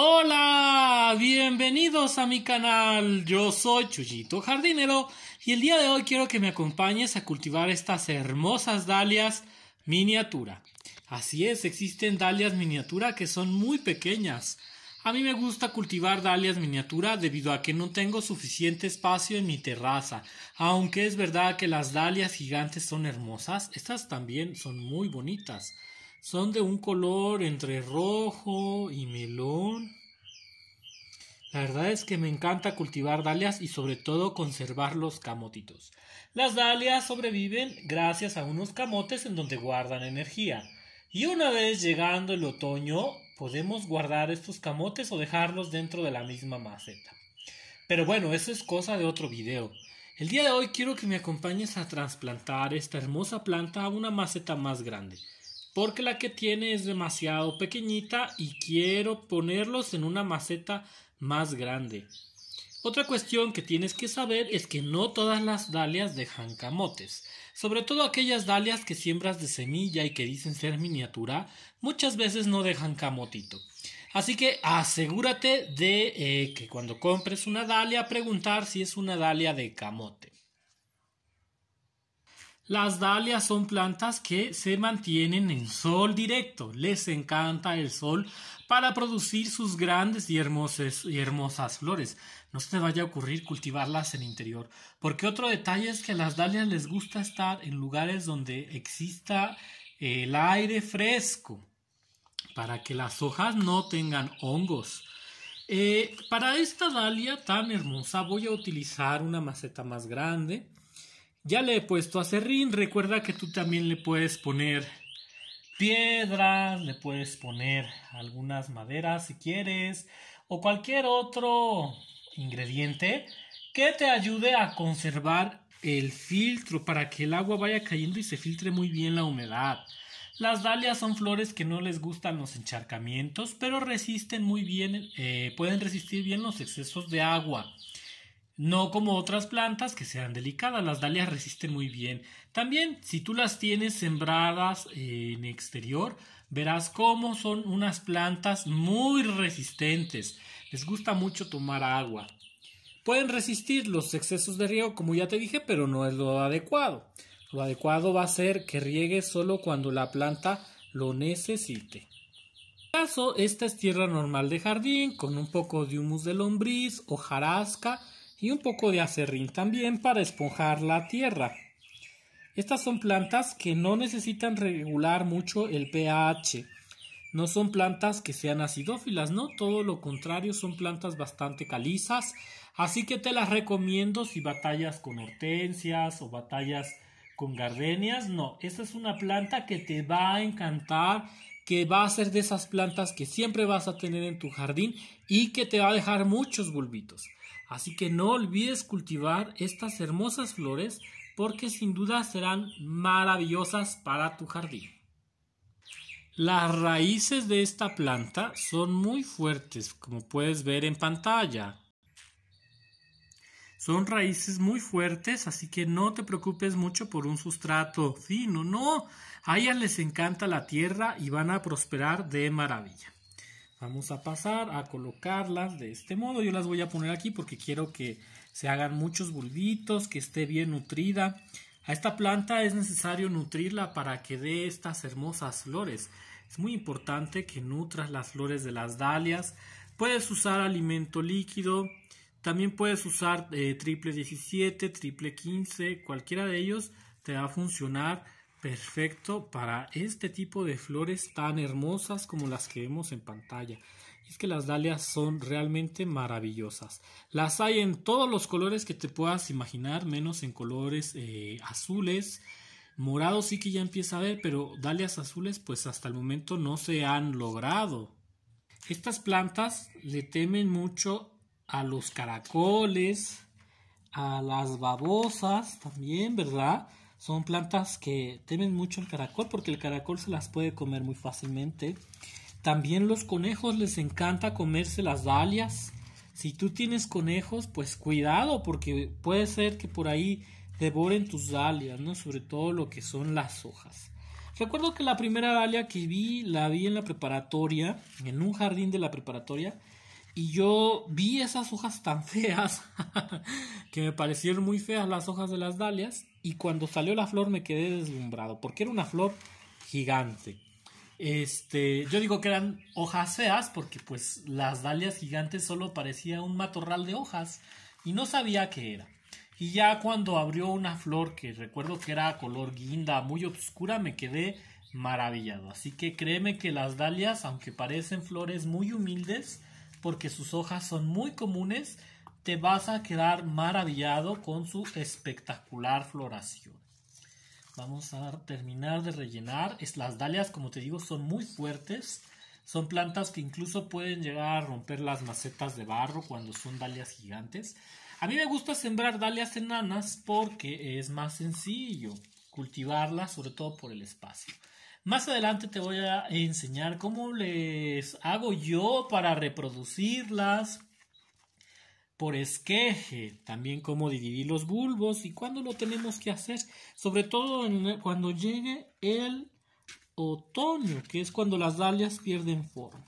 Hola, bienvenidos a mi canal. Yo soy Chuyito Jardinero y el día de hoy quiero que me acompañes a cultivar estas hermosas dalias miniatura. Así es, existen dalias miniatura que son muy pequeñas. A mí me gusta cultivar dalias miniatura debido a que no tengo suficiente espacio en mi terraza. Aunque es verdad que las dalias gigantes son hermosas, estas también son muy bonitas. Son de un color entre rojo y melón. La verdad es que me encanta cultivar dalias y sobre todo conservar los camotitos. Las dalias sobreviven gracias a unos camotes en donde guardan energía. Y una vez llegando el otoño, podemos guardar estos camotes o dejarlos dentro de la misma maceta. Pero bueno, eso es cosa de otro video. El día de hoy quiero que me acompañes a trasplantar esta hermosa planta a una maceta más grande porque la que tiene es demasiado pequeñita y quiero ponerlos en una maceta más grande. Otra cuestión que tienes que saber es que no todas las dalias dejan camotes, sobre todo aquellas dalias que siembras de semilla y que dicen ser miniatura, muchas veces no dejan camotito. Así que asegúrate de eh, que cuando compres una dalia preguntar si es una dalia de camote. Las dalias son plantas que se mantienen en sol directo, les encanta el sol para producir sus grandes y, hermosas, hermosas flores. No se te vaya a ocurrir cultivarlas en el interior, porque otro detalle es que a las dalias les gusta estar en lugares donde exista eh, el aire fresco, para que las hojas no tengan hongos. Eh, para esta dalia tan hermosa voy a utilizar una maceta más grande ya le he puesto acerrín, recuerda que tú también le puedes poner piedras, le puedes poner algunas maderas si quieres, o cualquier otro ingrediente que te ayude a conservar el filtro para que el agua vaya cayendo y se filtre muy bien la humedad. Las dalias son flores que no les gustan los encharcamientos, pero resisten muy bien, eh, pueden resistir bien los excesos de agua. No como otras plantas que sean delicadas, las dalias resisten muy bien. También si tú las tienes sembradas en exterior, verás cómo son unas plantas muy resistentes. Les gusta mucho tomar agua. Pueden resistir los excesos de riego, como ya te dije, pero no es lo adecuado. Lo adecuado va a ser que riegues solo cuando la planta lo necesite este caso, esta es tierra normal de jardín con un poco de humus de lombriz, o hojarasca y un poco de acerrín también para esponjar la tierra. Estas son plantas que no necesitan regular mucho el pH. No son plantas que sean acidófilas, no, todo lo contrario, son plantas bastante calizas, así que te las recomiendo si batallas con hortensias o batallas con gardenias, no, esta es una planta que te va a encantar, que va a ser de esas plantas que siempre vas a tener en tu jardín y que te va a dejar muchos bulbitos. Así que no olvides cultivar estas hermosas flores porque sin duda serán maravillosas para tu jardín. Las raíces de esta planta son muy fuertes, como puedes ver en pantalla. Son raíces muy fuertes, así que no te preocupes mucho por un sustrato fino, no. A ellas les encanta la tierra y van a prosperar de maravilla. Vamos a pasar a colocarlas de este modo. Yo las voy a poner aquí porque quiero que se hagan muchos bulbitos, que esté bien nutrida. A esta planta es necesario nutrirla para que dé estas hermosas flores. Es muy importante que nutras las flores de las dalias. Puedes usar alimento líquido, también puedes usar eh, triple 17, triple 15, cualquiera de ellos te va a funcionar perfecto para este tipo de flores tan hermosas como las que vemos en pantalla. Es que las dalias son realmente maravillosas. Las hay en todos los colores que te puedas imaginar, menos en colores eh, azules. Morado sí que ya empieza a ver, pero dalias azules pues hasta el momento no se han logrado. Estas plantas le temen mucho a los caracoles, a las babosas también, ¿verdad? Son plantas que temen mucho el caracol porque el caracol se las puede comer muy fácilmente. También los conejos les encanta comerse las dalias. Si tú tienes conejos, pues cuidado porque puede ser que por ahí devoren tus dalias, ¿no? Sobre todo lo que son las hojas. Recuerdo que la primera dalia que vi la vi en la preparatoria, en un jardín de la preparatoria y yo vi esas hojas tan feas, que me parecieron muy feas las hojas de las dalias, y cuando salió la flor me quedé deslumbrado, porque era una flor gigante. Este, yo digo que eran hojas feas porque pues las dalias gigantes solo parecía un matorral de hojas y no sabía qué era. Y ya cuando abrió una flor que recuerdo que era color guinda, muy oscura, me quedé maravillado. Así que créeme que las dalias, aunque parecen flores muy humildes, porque sus hojas son muy comunes, te vas a quedar maravillado con su espectacular floración. Vamos a terminar de rellenar. las dalias, como te digo, son muy fuertes. Son plantas que incluso pueden llegar a romper las macetas de barro cuando son dalias gigantes. A mí me gusta sembrar dalias enanas porque es más sencillo cultivarlas, sobre todo por el espacio. Más adelante te voy a enseñar cómo les hago yo para reproducirlas por esqueje, también cómo dividir los bulbos y cuándo lo tenemos que hacer, sobre todo cuando llegue el otoño, que es cuando las dalias pierden forma.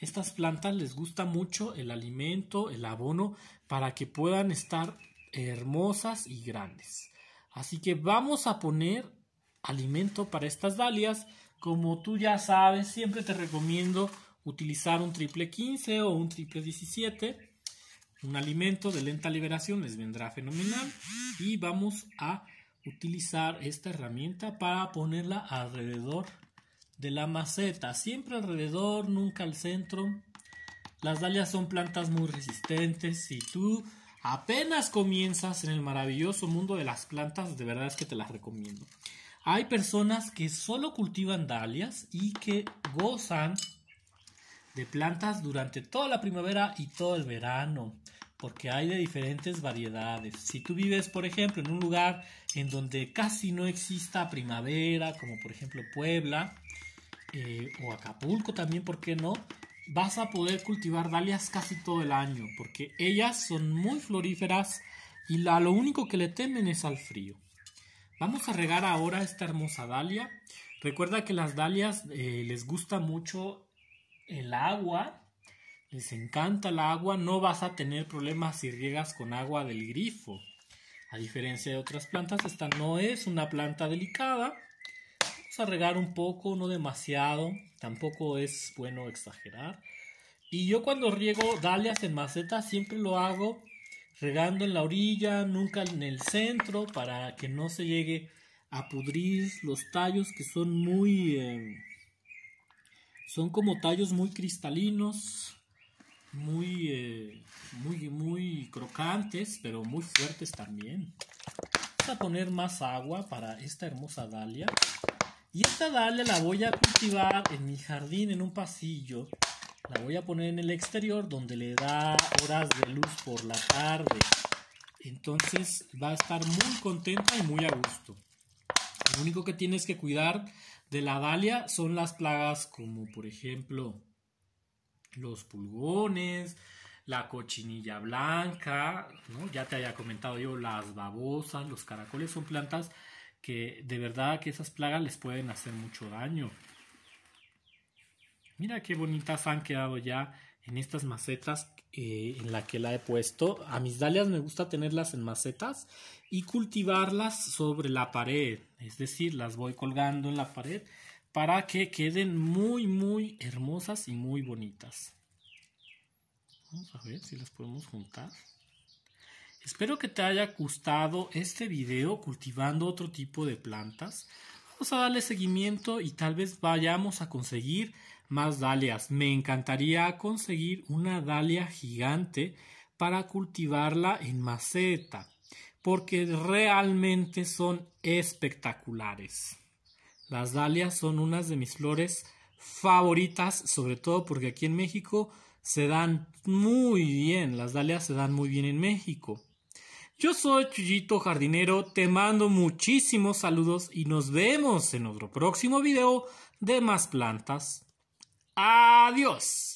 Estas plantas les gusta mucho el alimento, el abono, para que puedan estar hermosas y grandes. Así que vamos a poner alimento para estas dalias. Como tú ya sabes, siempre te recomiendo utilizar un triple 15 o un triple 17. Un alimento de lenta liberación les vendrá fenomenal. Y vamos a utilizar esta herramienta para ponerla alrededor de la maceta. Siempre alrededor, nunca al centro. Las dalias son plantas muy resistentes. Si tú apenas comienzas en el maravilloso mundo de las plantas, de verdad es que te las recomiendo. Hay personas que solo cultivan dalias y que gozan de plantas durante toda la primavera y todo el verano, porque hay de diferentes variedades. Si tú vives, por ejemplo, en un lugar en donde casi no exista primavera, como por ejemplo Puebla eh, o Acapulco también, ¿por qué no? Vas a poder cultivar dalias casi todo el año, porque ellas son muy floríferas y lo único que le temen es al frío. Vamos a regar ahora esta hermosa dalia. Recuerda que las dalias eh, les gusta mucho el agua. Les encanta el agua. No vas a tener problemas si riegas con agua del grifo. A diferencia de otras plantas, esta no es una planta delicada. Vamos a regar un poco, no demasiado. Tampoco es bueno exagerar. Y yo cuando riego dalias en macetas siempre lo hago regando en la orilla, nunca en el centro, para que no se llegue a pudrir los tallos que son muy... Em, son como tallos muy cristalinos, muy, eh, muy, muy crocantes, pero muy fuertes también. Vamos a poner más agua para esta hermosa dalia. Y esta dalia la voy a cultivar en mi jardín, en un pasillo. La voy a poner en el exterior donde le da horas de luz por la tarde. Entonces va a estar muy contenta y muy a gusto. Lo único que tienes que cuidar de la dalia son las plagas como por ejemplo los pulgones, la cochinilla blanca, ya te había comentado yo, las babosas, los caracoles son plantas que de verdad que esas plagas les pueden hacer mucho daño. Mira qué bonitas han quedado ya en estas macetas eh, en la que la he puesto. A mis dalias me gusta tenerlas en macetas y cultivarlas sobre la pared. Es decir, las voy colgando en la pared para que queden muy, muy hermosas y muy bonitas. Vamos a ver si las podemos juntar. Espero que te haya gustado este video cultivando otro tipo de plantas. Vamos a darle seguimiento y tal vez vayamos a conseguir más dalias. Me encantaría conseguir una dalia gigante para cultivarla en maceta, porque realmente son espectaculares. Las dalias son unas de mis flores favoritas, sobre todo porque aquí en México se dan muy bien, las dalias se dan muy bien en México. Yo soy Chuyito Jardinero, te mando muchísimos saludos y nos vemos en otro próximo video de más plantas. Adiós.